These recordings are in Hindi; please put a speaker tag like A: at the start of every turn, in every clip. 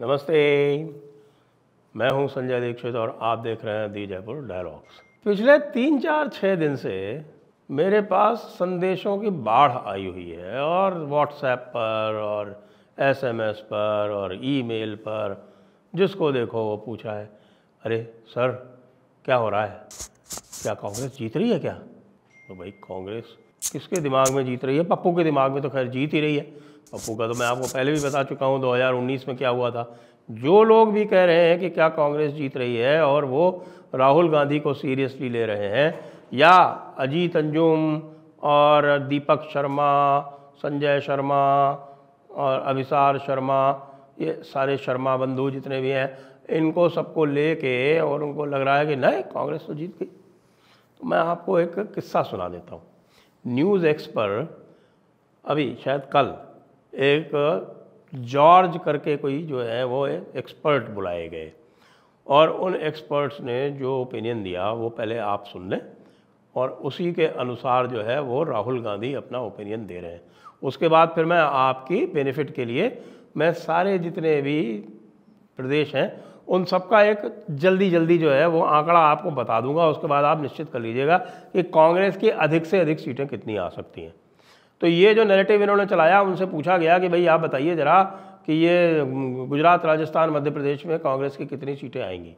A: नमस्ते मैं हूं संजय दीक्षित और आप देख रहे हैं दी जयपुर डायलॉग्स पिछले तीन चार छः दिन से मेरे पास संदेशों की बाढ़ आई हुई है और व्हाट्सएप पर और एसएमएस पर और ईमेल पर जिसको देखो वो पूछा है अरे सर क्या हो रहा है क्या कांग्रेस जीत रही है क्या तो भाई कांग्रेस किसके दिमाग में जीत रही है पप्पू के दिमाग में तो खैर जीत ही रही है पप्पू का तो मैं आपको पहले भी बता चुका हूँ 2019 में क्या हुआ था जो लोग भी कह रहे हैं कि क्या कांग्रेस जीत रही है और वो राहुल गांधी को सीरियसली ले रहे हैं या अजीत अंजुम और दीपक शर्मा संजय शर्मा और अभिसार शर्मा ये सारे शर्मा बंधु जितने भी हैं इनको सबको ले के और उनको लग रहा है कि नहीं कांग्रेस तो जीत गई तो मैं आपको एक किस्सा सुना देता हूँ न्यूज़ एक्स पर अभी शायद कल एक जॉर्ज करके कोई जो है वो एक एक्सपर्ट बुलाए गए और उन एक्सपर्ट्स ने जो ओपिनियन दिया वो पहले आप सुन लें और उसी के अनुसार जो है वो राहुल गांधी अपना ओपिनियन दे रहे हैं उसके बाद फिर मैं आपकी बेनिफिट के लिए मैं सारे जितने भी प्रदेश हैं उन सबका एक जल्दी जल्दी जो है वो आंकड़ा आपको बता दूंगा उसके बाद आप निश्चित कर लीजिएगा कि कांग्रेस की अधिक से अधिक सीटें कितनी आ सकती हैं तो ये जो नैरेटिव इन्होंने चलाया उनसे पूछा गया कि भाई आप बताइए ज़रा कि ये गुजरात राजस्थान मध्य प्रदेश में कांग्रेस की कितनी सीटें आएंगी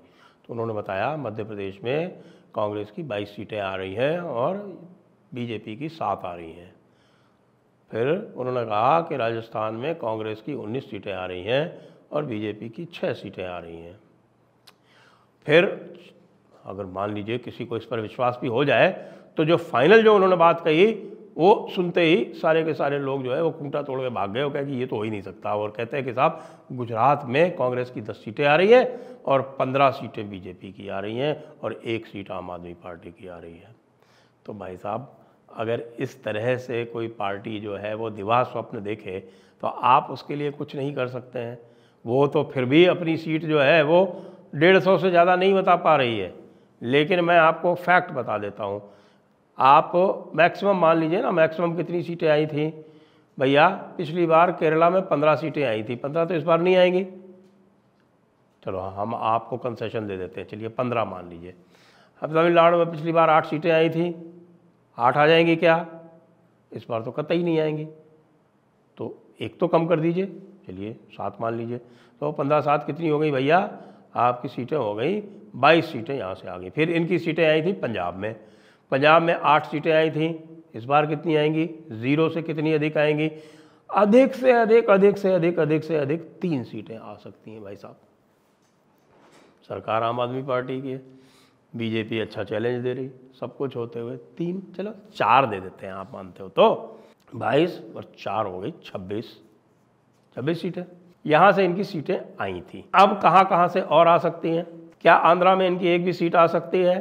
A: तो उन्होंने बताया मध्य प्रदेश में कांग्रेस की 22 सीटें आ रही हैं और बीजेपी की सात आ रही हैं फिर उन्होंने कहा कि राजस्थान में कांग्रेस की 19 सीटें आ रही हैं और बीजेपी की छः सीटें आ रही हैं फिर अगर मान लीजिए किसी को इस पर विश्वास भी हो जाए तो जो फाइनल जो उन्होंने बात कही वो सुनते ही सारे के सारे लोग जो है वो कुंटा तोड़ के भाग गए और कहे कि ये तो हो ही नहीं सकता और कहते हैं कि साहब गुजरात में कांग्रेस की दस सीटें आ रही है और पंद्रह सीटें बीजेपी की आ रही हैं और एक सीट आम आदमी पार्टी की आ रही है तो भाई साहब अगर इस तरह से कोई पार्टी जो है वो दिवा स्वप्न देखे तो आप उसके लिए कुछ नहीं कर सकते हैं वो तो फिर भी अपनी सीट जो है वो डेढ़ सौ से ज़्यादा नहीं बता पा रही है लेकिन मैं आपको फैक्ट बता देता हूँ आप मैक्सिमम मान लीजिए ना मैक्सिमम कितनी सीटें आई थी भैया पिछली बार केरला में पंद्रह सीटें आई थी पंद्रह तो इस बार नहीं आएंगी चलो हम आपको कंसेशन दे देते हैं चलिए पंद्रह मान लीजिए अब तमिलनाडु में पिछली बार आठ सीटें आई थी आठ आ जाएंगी क्या इस बार तो कतई नहीं आएंगी तो एक तो कम कर दीजिए चलिए सात मान लीजिए तो पंद्रह सात कितनी हो गई भैया आपकी सीटें हो गई बाईस सीटें यहाँ से आ गई फिर इनकी सीटें आई थी पंजाब में पंजाब में आठ सीटें आई थी इस बार कितनी आएंगी ज़ीरो से कितनी अधिक आएंगी अधिक से अधिक अधिक से अधिक अधिक से अधिक तीन सीटें आ सकती हैं भाई साहब सरकार आम आदमी पार्टी की है बीजेपी अच्छा चैलेंज दे रही सब कुछ होते हुए तीन चलो चार दे देते हैं आप मानते हो तो बाईस और चार हो गई छब्बीस छब्बीस सीटें यहाँ से इनकी सीटें आई थी अब कहाँ कहाँ से और आ सकती हैं क्या आंध्रा में इनकी एक भी सीट आ सकती है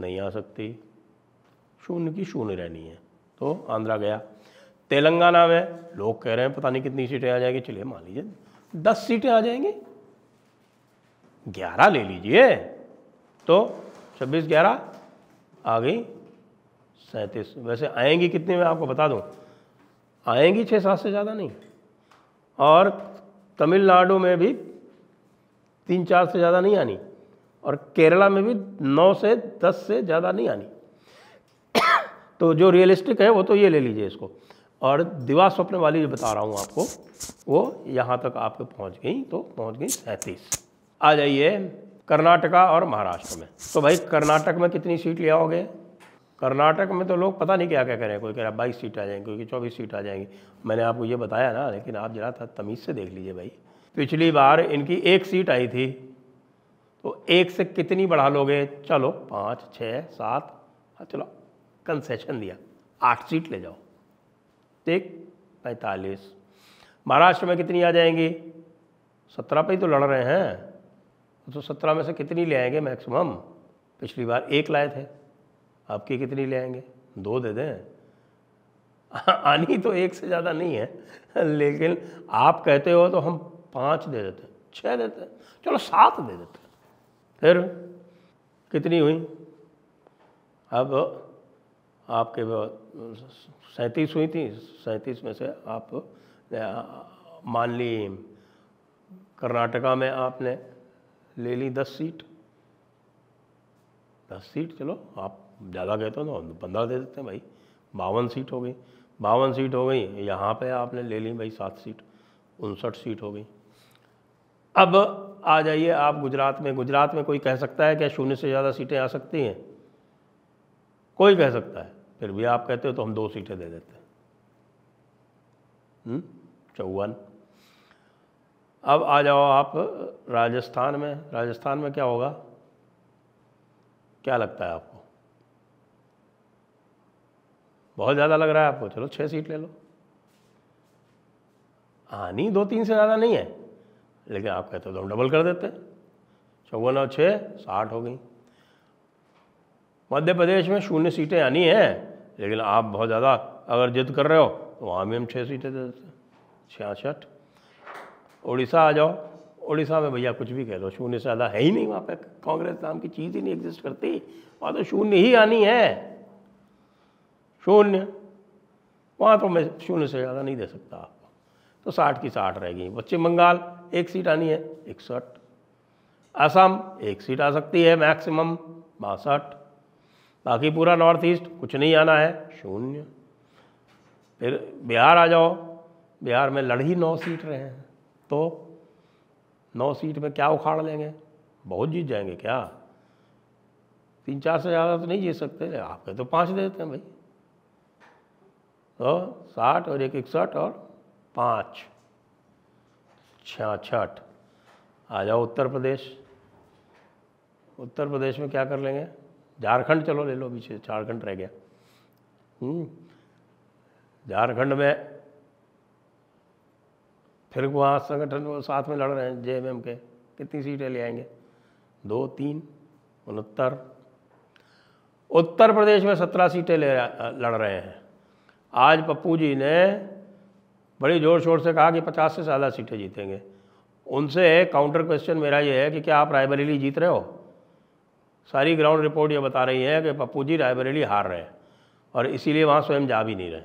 A: नहीं आ सकती शून्य की शून्य रहनी है तो आंध्रा गया तेलंगाना में लोग कह रहे हैं पता नहीं कितनी सीटें आ जाएंगी चलिए मान लीजिए दस सीटें आ जाएंगी ग्यारह ले लीजिए तो छब्बीस ग्यारह आ गई सैंतीस वैसे आएंगी कितनी मैं आपको बता दूं आएंगी छः सात से ज़्यादा नहीं और तमिलनाडु में भी तीन चार से ज़्यादा नहीं आनी और केरला में भी नौ से दस से ज़्यादा नहीं आनी तो जो रियलिस्टिक है वो तो ये ले लीजिए इसको और दिवा स्वप्न वाली जो बता रहा हूँ आपको वो यहाँ तक आपके पहुँच गई तो पहुँच गई सैंतीस आ जाइए कर्नाटका और महाराष्ट्र में तो भाई कर्नाटक में कितनी सीट ले आओगे कर्नाटक में तो लोग पता नहीं क्या क्या करें कोई कह रहा बाईस सीट आ जाएंगी कोई चौबीस सीट आ जाएंगी मैंने आपको ये बताया ना लेकिन आप जरा था तमीज़ से देख लीजिए भाई पिछली बार इनकी एक सीट आई थी तो एक से कितनी बढ़ा लोगे चलो पाँच छः सात हाँ चलो कंसेशन दिया आठ सीट ले जाओ एक पैंतालीस महाराष्ट्र में कितनी आ जाएंगी सत्रह पे ही तो लड़ रहे हैं तो सत्रह में से कितनी ले आएंगे मैक्सिमम पिछली बार एक लाए थे आपकी कितनी ले आएंगे दो दे दें आनी तो एक से ज़्यादा नहीं है लेकिन आप कहते हो तो हम पाँच दे देते छः देते हैं चलो सात दे देते हैं फिर कितनी हुई अब आपके सैंतीस हुई थी सैंतीस में से आप मान ली कर्नाटका में आपने ले ली दस सीट दस सीट चलो आप ज़्यादा कहते हो ना पंद्रह दे देते हैं भाई बावन सीट हो गई बावन सीट हो गई यहाँ पे आपने ले ली भाई सात सीट उनसठ सीट हो गई अब आ जाइए आप गुजरात में गुजरात में कोई कह सकता है क्या शून्य से ज़्यादा सीटें आ सकती हैं कोई कह सकता है फिर भी आप कहते हो तो हम दो सीटें दे देते हैं हम्म? चौवन अब आ जाओ आप राजस्थान में राजस्थान में क्या होगा क्या लगता है आपको बहुत ज़्यादा लग रहा है आपको चलो छः सीट ले लो हाँ नहीं दो तीन से ज़्यादा नहीं है लेकिन आप कहते हो तो हम डबल कर देते चौवन और छः साठ हो गई मध्य प्रदेश में शून्य सीटें आनी हैं लेकिन आप बहुत ज़्यादा अगर जिद कर रहे हो तो वहाँ भी हम छः सीटें दे देते छियासठ उड़ीसा आ जाओ उड़ीसा में भैया कुछ भी कह दो शून्य से ज़्यादा है ही नहीं वहाँ पे कांग्रेस नाम की चीज़ ही नहीं एग्जिस्ट करती वहाँ तो शून्य ही आनी है शून्य वहाँ तो मैं शून्य से ज़्यादा नहीं दे सकता आपको तो साठ की साठ रह गई पश्चिम बंगाल एक सीट आनी है इकसठ असम एक सीट आ सकती है मैक्सिमम बासठ बाकी पूरा नॉर्थ ईस्ट कुछ नहीं आना है शून्य फिर बिहार आ जाओ बिहार में लड़ ही नौ सीट रहे हैं तो नौ सीट में क्या उखाड़ लेंगे बहुत जीत जाएंगे क्या तीन चार से ज़्यादा तो नहीं जीत सकते आपके तो पाँच देते हैं भाई तो साठ और एक इकसठ और पाँच छियाछठ आ जाओ उत्तर प्रदेश उत्तर प्रदेश में क्या कर लेंगे झारखंड चलो ले लो पीछे झारखंड रह गया हम्म। झारखंड में फिर वहाँ संगठन वो साथ में लड़ रहे हैं जे के कितनी सीटें ले आएंगे दो तीन उनहत्तर उत्तर प्रदेश में सत्रह सीटें ले लड़ रहे हैं आज पप्पू जी ने बड़े ज़ोर शोर से कहा कि पचास से ज़्यादा सीटें जीतेंगे उनसे काउंटर क्वेश्चन मेरा ये है कि क्या आप रायबरेली जीत रहे हो सारी ग्राउंड रिपोर्ट ये बता रही है कि पप्पू जी रायबरेली हार रहे हैं और इसीलिए वहाँ स्वयं जा भी नहीं रहे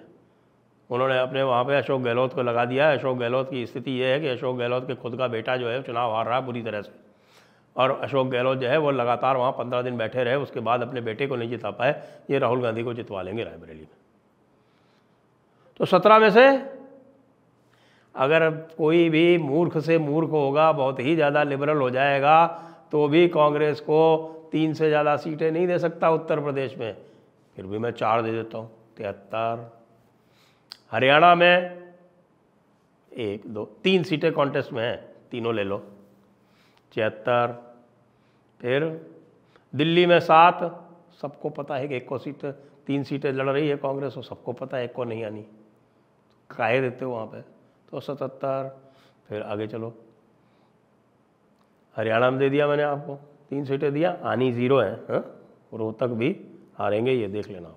A: उन्होंने अपने वहाँ पे अशोक गहलोत को लगा दिया अशोक गहलोत की स्थिति ये है कि अशोक गहलोत के खुद का बेटा जो है चुनाव हार रहा है बुरी तरह से और अशोक गहलोत जो है वो लगातार वहाँ पंद्रह दिन बैठे रहे उसके बाद अपने बेटे को नहीं जिता पाए ये राहुल गांधी को जितवा लेंगे रायबरेली में तो सत्रह में से अगर कोई भी मूर्ख से मूर्ख होगा बहुत ही ज़्यादा लिबरल हो जाएगा तो भी कांग्रेस को तीन से ज़्यादा सीटें नहीं दे सकता उत्तर प्रदेश में फिर भी मैं चार दे देता हूँ तिहत्तर हरियाणा में एक दो तीन सीटें कॉन्टेस्ट में हैं तीनों ले लो छिहत्तर फिर दिल्ली में सात सबको पता है कि एक को सीट तीन सीटें लड़ रही है कांग्रेस और सबको पता है एक को नहीं आनी तो काहे देते हो वहाँ पर तो सतहत्तर फिर आगे चलो हरियाणा में दे दिया मैंने आपको तीन सीटें दिया आनी ज़ीरो है हाँ? रोहतक भी हारेंगे ये देख लेना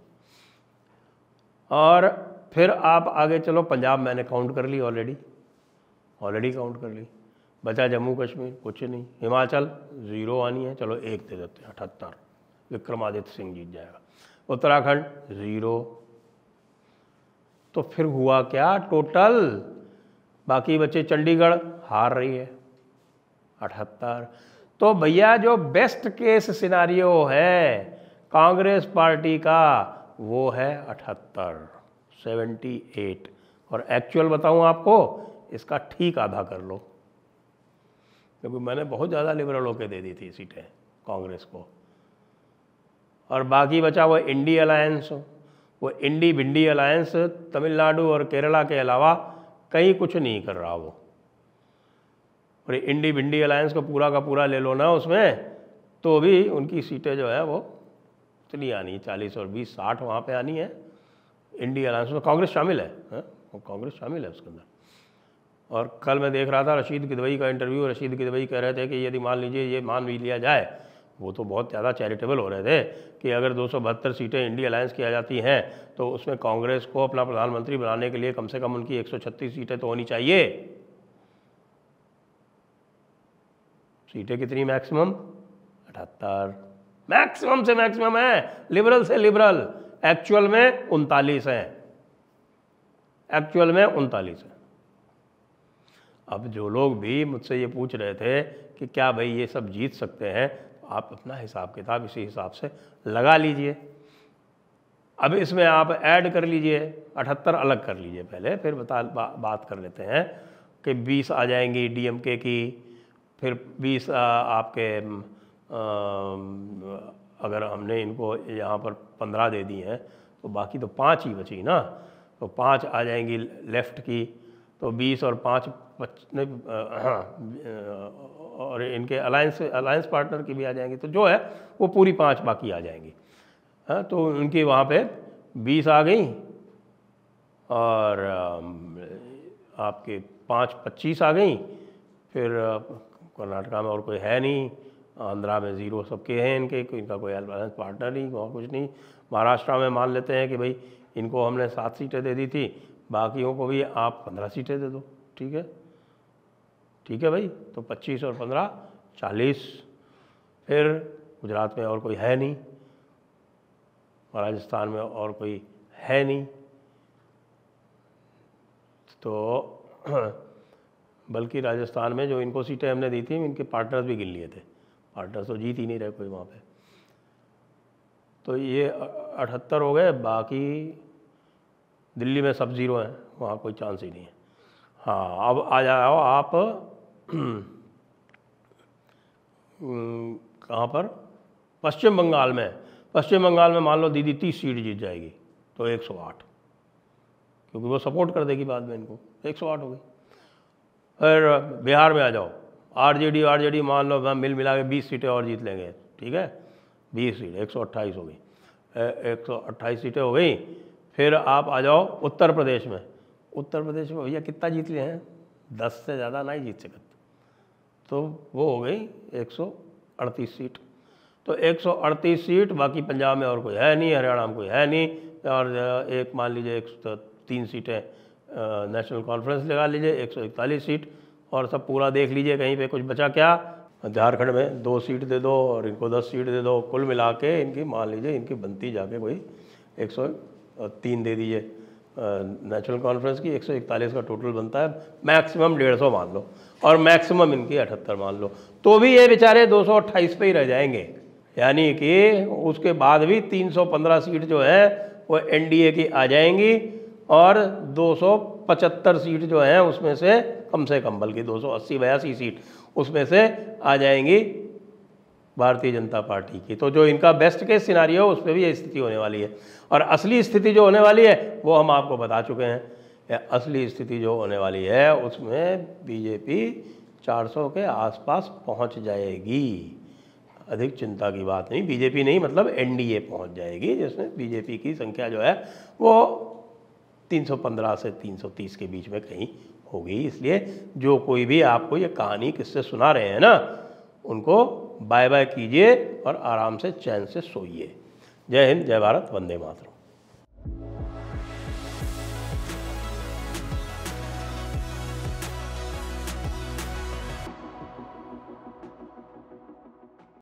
A: और फिर आप आगे चलो पंजाब मैंने काउंट कर ली ऑलरेडी ऑलरेडी काउंट कर ली बचा जम्मू कश्मीर कुछ नहीं हिमाचल ज़ीरो आनी है चलो एक दे देते हैं अठहत्तर विक्रमादित्य सिंह जीत जाएगा उत्तराखंड ज़ीरो तो फिर हुआ क्या टोटल बाकी बच्चे चंडीगढ़ हार रही है अठहत्तर तो भैया जो बेस्ट केस सिनारियो है कांग्रेस पार्टी का वो है अठहत्तर सेवेंटी एट और एक्चुअल बताऊं आपको इसका ठीक आधा कर लो क्योंकि मैंने बहुत ज़्यादा लिबरल होकर दे दी थी सीटें कांग्रेस को और बाकी बचा वो इंडी अलायंस वो इंडी भिंडी अलायंस तमिलनाडु और केरला के अलावा कहीं कुछ नहीं कर रहा वो और इंडी बिंडी अलायंस को पूरा का पूरा ले लो ना उसमें तो भी उनकी सीटें जो है वो इतनी आनी है चालीस और बीस साठ वहाँ पे आनी है इंडी अलायंस में कांग्रेस शामिल है, हाँ, वो कांग्रेस शामिल है उसके अंदर और कल मैं देख रहा था रशीद किदवई का इंटरव्यू रशीद किदवई कह रहे थे कि यदि मान लीजिए ये मान भी लिया जाए वो तो बहुत ज़्यादा चैरिटेबल हो रहे थे कि अगर दो सीटें इंडिया अलायंस की आ जाती हैं तो उसमें कांग्रेस को अपना प्रधानमंत्री बनाने के लिए कम से कम उनकी 136 सीटें तो होनी चाहिए सीटें कितनी मैक्सिमम अठहत्तर मैक्सिमम से मैक्सिमम है लिबरल से लिबरल एक्चुअल में उनतालीस हैं एक्चुअल में उनतालीस है अब जो लोग भी मुझसे ये पूछ रहे थे कि क्या भाई ये सब जीत सकते हैं आप अपना हिसाब किताब इसी हिसाब से लगा लीजिए अब इसमें आप ऐड कर लीजिए अठहत्तर अलग कर लीजिए पहले फिर बता बा, बात कर लेते हैं कि बीस आ जाएंगी डीएमके की फिर बीस आपके आ, अगर हमने इनको यहाँ पर पंद्रह दे दी हैं तो बाकी तो पाँच ही बची ना तो पाँच आ जाएंगी लेफ़्ट की तो बीस और पाँच पच नहीं हाँ, और इनके अलायंस अलायंस पार्टनर की भी आ जाएंगी तो जो है वो पूरी पाँच बाकी आ जाएंगी हाँ तो उनकी वहाँ पे बीस आ गई और आपके पाँच पच्चीस आ गई फिर कर्नाटका में और कोई है नहीं आंध्रा में ज़ीरो सबके हैं इनके इनका कोई अलायंस पार्टनर नहीं और कुछ नहीं महाराष्ट्र में मान लेते हैं कि भाई इनको हमने सात सीटें दे दी थी बाकियों को भी आप पंद्रह सीटें दे दो ठीक है ठीक है भाई तो पच्चीस और पंद्रह चालीस फिर गुजरात में और कोई है नहीं राजस्थान में और कोई है नहीं तो बल्कि राजस्थान में जो इनको सीटें हमने दी थी इनके पार्टनर्स भी गिन लिए थे पार्टनर्स तो जीत ही नहीं रहे कोई वहाँ पे तो ये अठहत्तर हो गए बाकी दिल्ली में सब ज़ीरो हैं वहाँ कोई चांस ही नहीं है हाँ अब आ जाओ आप कहाँ पर पश्चिम बंगाल में पश्चिम बंगाल में मान लो दीदी तीस सीट जीत जाएगी तो 108 क्योंकि वो सपोर्ट कर देगी बाद में इनको एक आठ हो गई फिर बिहार में आ जाओ आरजेडी आरजेडी मान लो हम मिल मिला के बीस सीटें और जीत लेंगे ठीक है बीस सीट एक सौ अट्ठाईस हो गई एक सौ अट्ठाईस सीटें हो गई फिर आप आ जाओ उत्तर प्रदेश में उत्तर प्रदेश में भैया कितना जीत लिए हैं दस से ज़्यादा नहीं जीत सकते तो वो हो गई 138 सीट तो 138 सीट बाकी पंजाब में और कोई है नहीं हरियाणा में कोई है नहीं और एक मान लीजिए एक तीन सीटें नेशनल कॉन्फ्रेंस लगा लीजिए 141 सीट और सब पूरा देख लीजिए कहीं पे कुछ बचा क्या झारखंड में दो सीट दे दो और इनको दस सीट दे दो कुल मिला के इनकी मान लीजिए इनकी बनती जाके कोई एक सौ तीन दे दीजिए नेशनल कॉन्फ्रेंस की एक सौ इकतालीस का टोटल बनता है मैक्सिमम डेढ़ सौ मान लो और मैक्सिमम इनकी अठहत्तर मान लो तो भी ये बेचारे 228 पे ही रह जाएंगे यानी कि उसके बाद भी 315 सीट जो है वो ए की आ जाएंगी और 275 सीट जो हैं उसमें से कम से कम बल्कि अस्सी बयासी सीट उसमें से आ जाएंगी भारतीय जनता पार्टी की तो जो इनका बेस्ट केस सिनारी हो उस पर भी ये स्थिति होने वाली है और असली स्थिति जो होने वाली है वो हम आपको बता चुके हैं असली स्थिति जो होने वाली है उसमें बीजेपी 400 के आसपास पहुंच जाएगी अधिक चिंता की बात नहीं बीजेपी नहीं मतलब एनडीए पहुंच जाएगी जिसमें बीजेपी की संख्या जो है वो 315 से 330 के बीच में कहीं होगी इसलिए जो कोई भी आपको ये कहानी किससे सुना रहे हैं ना उनको बाय बाय कीजिए और आराम से चैन से सोइए जय हिंद जय भारत वंदे मातरम